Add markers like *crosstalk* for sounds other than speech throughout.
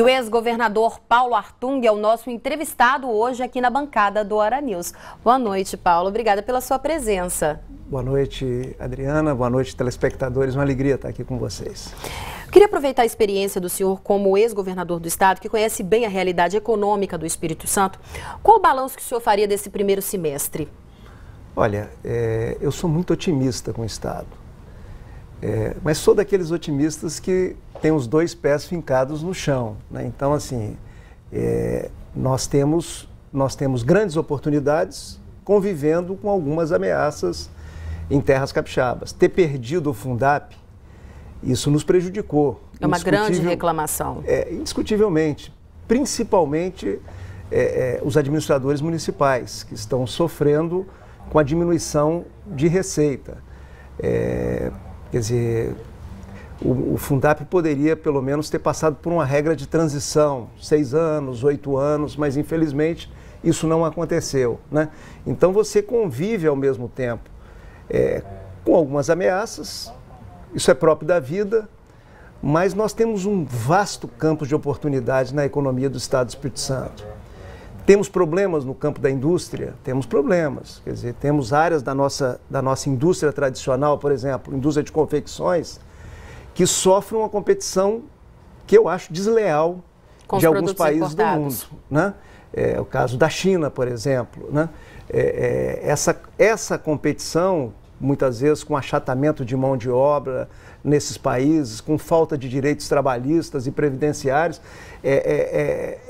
E o ex-governador Paulo Artung é o nosso entrevistado hoje aqui na bancada do Hora News. Boa noite, Paulo. Obrigada pela sua presença. Boa noite, Adriana. Boa noite, telespectadores. Uma alegria estar aqui com vocês. Queria aproveitar a experiência do senhor como ex-governador do Estado, que conhece bem a realidade econômica do Espírito Santo. Qual o balanço que o senhor faria desse primeiro semestre? Olha, é, eu sou muito otimista com o Estado. É, mas sou daqueles otimistas que tem os dois pés fincados no chão. Né? Então, assim, é, nós, temos, nós temos grandes oportunidades convivendo com algumas ameaças em terras capixabas. Ter perdido o Fundap, isso nos prejudicou. É uma grande reclamação. É, indiscutivelmente, principalmente é, é, os administradores municipais, que estão sofrendo com a diminuição de receita. É, Quer dizer, o, o, Fundap poderia, pelo menos, ter passado por uma regra de transição, seis anos, oito anos, mas infelizmente isso não aconteceu. Né? Então você convive ao mesmo tempo é, com algumas ameaças, isso é próprio da vida, mas nós temos um vasto campo de oportunidade na economia do Estado do Espírito Santo. Temos problemas no campo da indústria? Temos problemas. Quer dizer, temos áreas da nossa, da nossa indústria tradicional, por exemplo, indústria de confecções, que sofrem uma competição que eu acho desleal Com de alguns países importados. do mundo. Né? É, o caso da China, por exemplo. Né? É, é, essa, essa competição muitas vezes com achatamento de mão de obra, nesses países, com falta de direitos trabalhistas e previdenciários. É, é,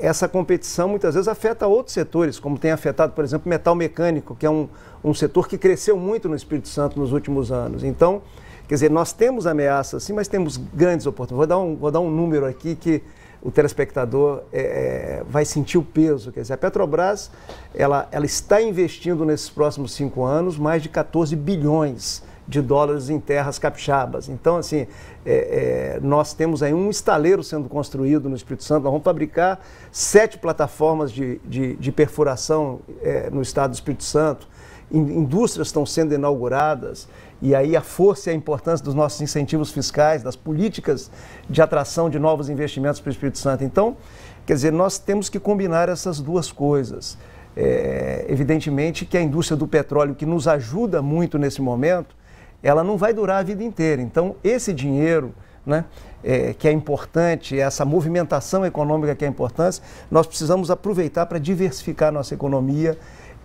é, essa competição muitas vezes afeta outros setores, como tem afetado, por exemplo, metal mecânico, que é um, um setor que cresceu muito no Espírito Santo nos últimos anos. Então, quer dizer, nós temos ameaças sim, mas temos grandes oportunidades. Vou dar um, vou dar um número aqui que o telespectador é, é vai sentir o peso. Quer dizer, a Petrobras ela, ela está investindo nesses próximos cinco anos mais de 14 bilhões de dólares em terras capixabas. Então, assim, é, é, nós temos aí um estaleiro sendo construído no Espírito Santo. Nós vamos fabricar sete plataformas de, de, de perfuração é, no estado do Espírito Santo. Indústrias estão sendo inauguradas e aí a força e a importância dos nossos incentivos fiscais, das políticas de atração de novos investimentos para o Espírito Santo. Então, quer dizer, nós temos que combinar essas duas coisas. É, evidentemente que a indústria do petróleo, que nos ajuda muito nesse momento, ela não vai durar a vida inteira. Então, esse dinheiro né, é, que é importante, essa movimentação econômica que é importante, nós precisamos aproveitar para diversificar nossa economia,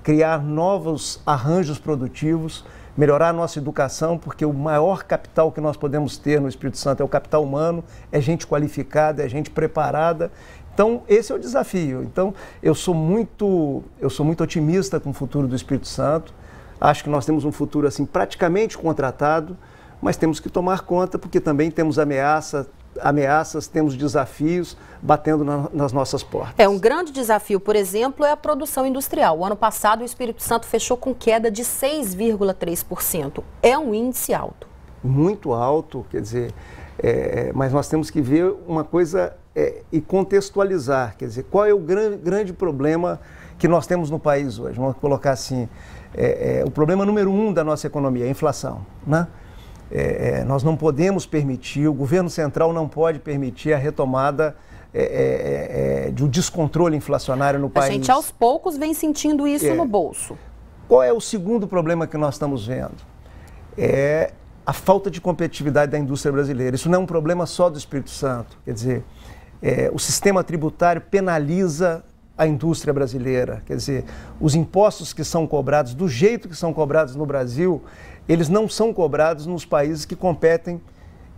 criar novos arranjos produtivos, melhorar a nossa educação, porque o maior capital que nós podemos ter no Espírito Santo é o capital humano, é gente qualificada, é gente preparada. Então, esse é o desafio. Então, eu sou muito, eu sou muito otimista com o futuro do Espírito Santo. Acho que nós temos um futuro assim praticamente contratado, mas temos que tomar conta porque também temos ameaça, ameaças, temos desafios batendo na, nas nossas portas. É um grande desafio, por exemplo, é a produção industrial. O ano passado o Espírito Santo fechou com queda de 6,3%. É um índice alto. Muito alto, quer dizer, é, é, mas nós temos que ver uma coisa é, e contextualizar, quer dizer, qual é o gran, grande problema que nós temos no país hoje. Vamos colocar assim, é, é, o problema número um da nossa economia é a inflação. Né? É, é nós não podemos permitir, o governo central não pode permitir a retomada é, é, de um descontrole inflacionário no país. A gente aos poucos vem sentindo isso no bolso. Qual é o segundo problema que nós estamos vendo? É a falta de competitividade da indústria brasileira. Isso não é um problema só do Espírito Santo. Quer dizer, é, o sistema tributário penaliza a indústria brasileira. Quer dizer, os impostos que são cobrados, do jeito que são cobrados no Brasil, eles não são cobrados nos países que competem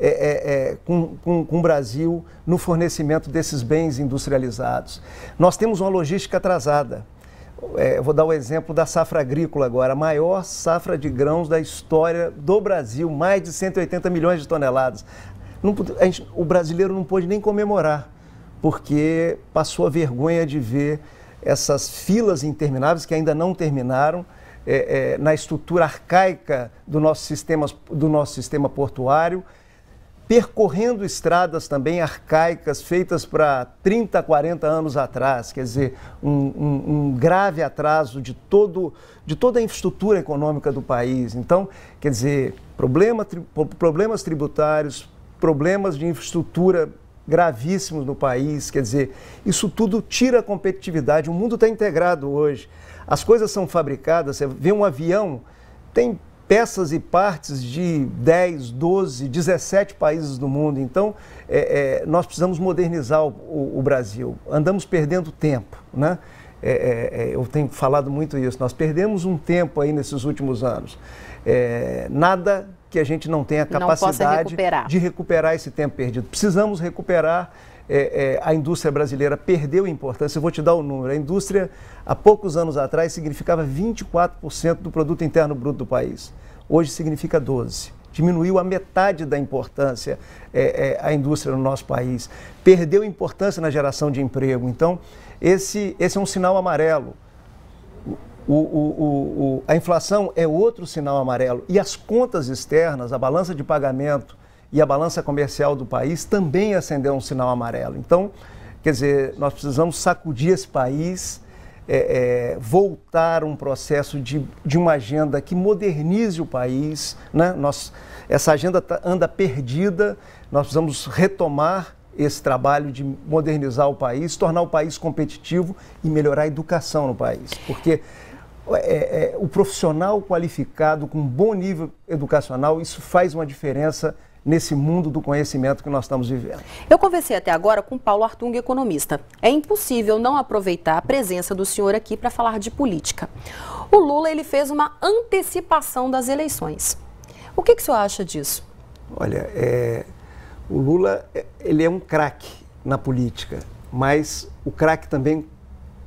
é, é, é, com, com, com, o Brasil no fornecimento desses bens industrializados. Nós temos uma logística atrasada. É, vou dar o exemplo da safra agrícola agora, a maior safra de grãos da história do Brasil, mais de 180 milhões de toneladas. Não, gente, o brasileiro não pôde nem comemorar porque passou a vergonha de ver essas filas intermináveis que ainda não terminaram é, é, na estrutura arcaica do nosso, sistema, do nosso sistema portuário, percorrendo estradas também arcaicas feitas para 30, 40 anos atrás, quer dizer, um, um, um, grave atraso de, todo, de toda a infraestrutura econômica do país. Então, quer dizer, problema, tri, problemas tributários, problemas de infraestrutura gravíssimos no país. Quer dizer, isso tudo tira a competitividade. O mundo está integrado hoje. As coisas são fabricadas. Você vê um avião, tem peças e partes de 10, 12, 17 países do mundo. Então, é, é, nós precisamos modernizar o, o, o, Brasil. Andamos perdendo tempo, né? É, é, é eu tenho falado muito isso. Nós perdemos um tempo aí nesses últimos anos. É, nada que a gente não tenha capacidade recuperar. de recuperar esse tempo perdido. Precisamos recuperar. É, é, a indústria brasileira perdeu importância. Eu vou te dar o um número. A indústria, há poucos anos atrás, significava 24% do produto interno bruto do país. Hoje significa 12% diminuiu a metade da importância é, é, a indústria no nosso país, perdeu importância na geração de emprego. Então, esse, esse é um sinal amarelo o, o, o, a inflação é outro sinal amarelo. E as contas externas, a balança de pagamento e a balança comercial do país também acenderam um sinal amarelo. Então, quer dizer, nós precisamos sacudir esse país, é, é, voltar um processo de, de uma agenda que modernize o país. Né? Nós, essa agenda tá, anda perdida, nós precisamos retomar esse trabalho de modernizar o país, tornar o país competitivo e melhorar a educação no país. Porque é, é, o profissional qualificado com um bom nível educacional, isso faz uma diferença nesse mundo do conhecimento que nós estamos vivendo. Eu conversei até agora com Paulo Artung, economista. É impossível não aproveitar a presença do senhor aqui para falar de política. O Lula ele fez uma antecipação das eleições. O que, que o senhor acha disso? Olha, é, o Lula é, ele é um craque na política, mas o craque também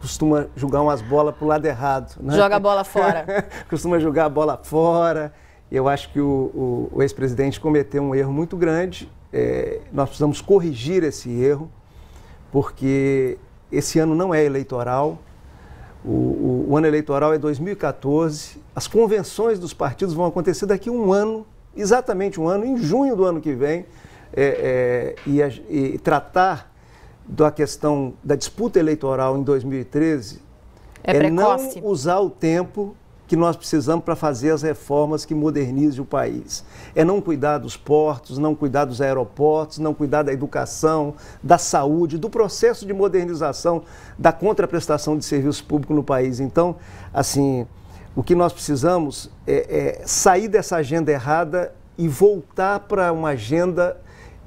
costuma jogar umas bolas para o lado errado. Né? Joga a bola fora. *laughs* costuma jogar a bola fora. Eu acho que o, o, o ex-presidente cometeu um erro muito grande. É, nós precisamos corrigir esse erro, porque esse ano não é eleitoral. O, o, o ano eleitoral é 2014. As convenções dos partidos vão acontecer daqui a um ano, exatamente um ano, em junho do ano que vem. É, é, e, a, e tratar da questão da disputa eleitoral em 2013 é, é não usar o tempo que nós precisamos para fazer as reformas que modernizem o país. É não cuidar dos portos, não cuidar dos aeroportos, não cuidar da educação, da saúde, do processo de modernização, da contraprestação de serviços públicos no país. Então, assim, o que nós precisamos é, é sair dessa agenda errada e voltar para uma agenda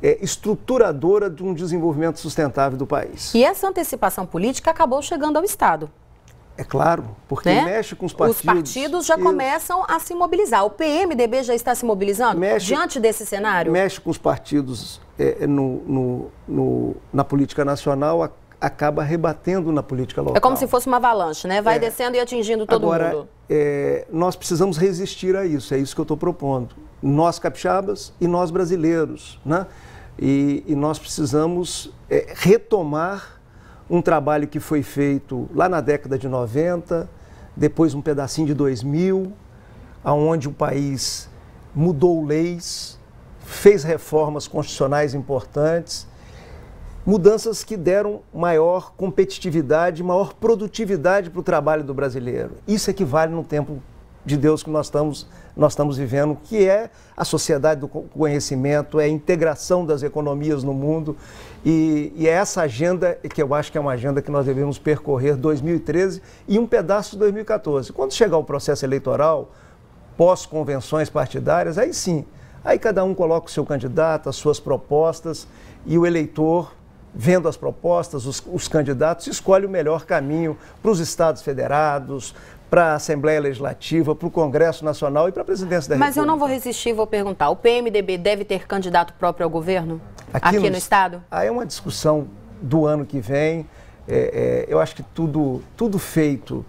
é, estruturadora de um desenvolvimento sustentável do país. E essa antecipação política acabou chegando ao Estado. É claro, porque né? mexe com os partidos. Os partidos já eles... começam a se mobilizar. O PMDB já está se mobilizando mexe, diante desse cenário? Mexe com os partidos é, é, no, no, no, na política nacional, a, acaba rebatendo na política local. É como se fosse uma avalanche, né? Vai é. descendo e atingindo todo Agora, mundo. É, nós precisamos resistir a isso, é isso que eu estou propondo. Nós capixabas e nós brasileiros, né? E, e nós precisamos é, retomar um trabalho que foi feito lá na década de 90, depois um pedacinho de 2000, aonde o país mudou leis, fez reformas constitucionais importantes, mudanças que deram maior competitividade, maior produtividade para o trabalho do brasileiro. Isso é que vale no tempo de Deus que nós estamos, nós estamos vivendo, que é a sociedade do conhecimento, é a integração das economias no mundo. E, e é essa agenda que eu acho que é uma agenda que nós devemos percorrer 2013 e um pedaço de 2014. Quando chegar o processo eleitoral, pós-convenções partidárias, aí sim, aí cada um coloca o seu candidato, as suas propostas e o eleitor vendo as propostas, os, os, candidatos, escolhe o melhor caminho para os estados federados, para a Assembleia Legislativa, para o Congresso Nacional e para a Presidência da República. Mas eu não vou resistir, vou perguntar. O PMDB deve ter candidato próprio ao governo aqui, aqui no, no Estado? Aí é uma discussão do ano que vem. É, é, eu acho que tudo, tudo feito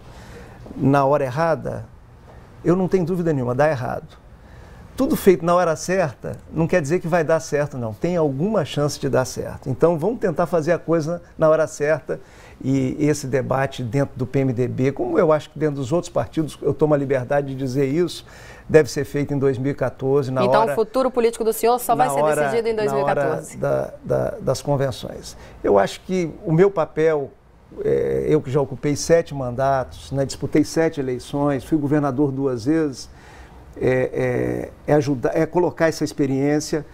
na hora errada, eu não tenho dúvida nenhuma, dá errado tudo feito na hora certa não quer dizer que vai dar certo, não. Tem alguma chance de dar certo. Então vamos tentar fazer a coisa na hora certa e esse debate dentro do PMDB, como eu acho que dentro dos outros partidos, eu tomo a liberdade de dizer isso, deve ser feito em 2014. Na então hora, o futuro político do senhor só vai ser hora, decidido em 2014. Na hora da, da, das convenções. Eu acho que o meu papel é, eu que já ocupei sete mandatos, né, disputei sete eleições, fui governador duas vezes, é, é, é, ajudar, é colocar essa experiência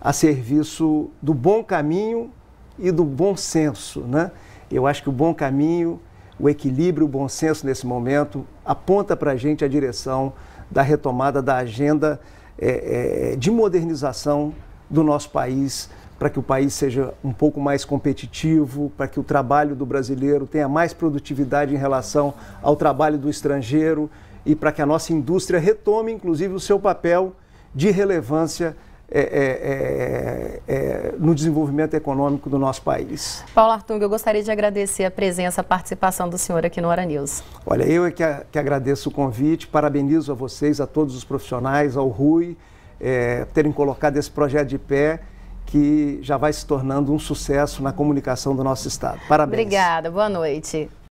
a serviço do bom caminho e do bom senso. Né? Eu acho que o bom caminho, o equilíbrio, o bom senso nesse momento aponta para a gente a direção da retomada da agenda é, é, de modernização do nosso país, para que o país seja um pouco mais competitivo, para que o trabalho do brasileiro tenha mais produtividade em relação ao trabalho do estrangeiro e para que a nossa indústria retome, inclusive, o seu papel de relevância é, é, é, é, no desenvolvimento econômico do nosso país. Paulo Artung, eu gostaria de agradecer a presença, a participação do senhor aqui no Hora News. Olha, eu é que, a, que agradeço o convite, parabenizo a vocês, a todos os profissionais, ao Rui, é, terem colocado esse projeto de pé que já vai se tornando um sucesso na comunicação do nosso Estado. Parabéns. Obrigada, boa noite.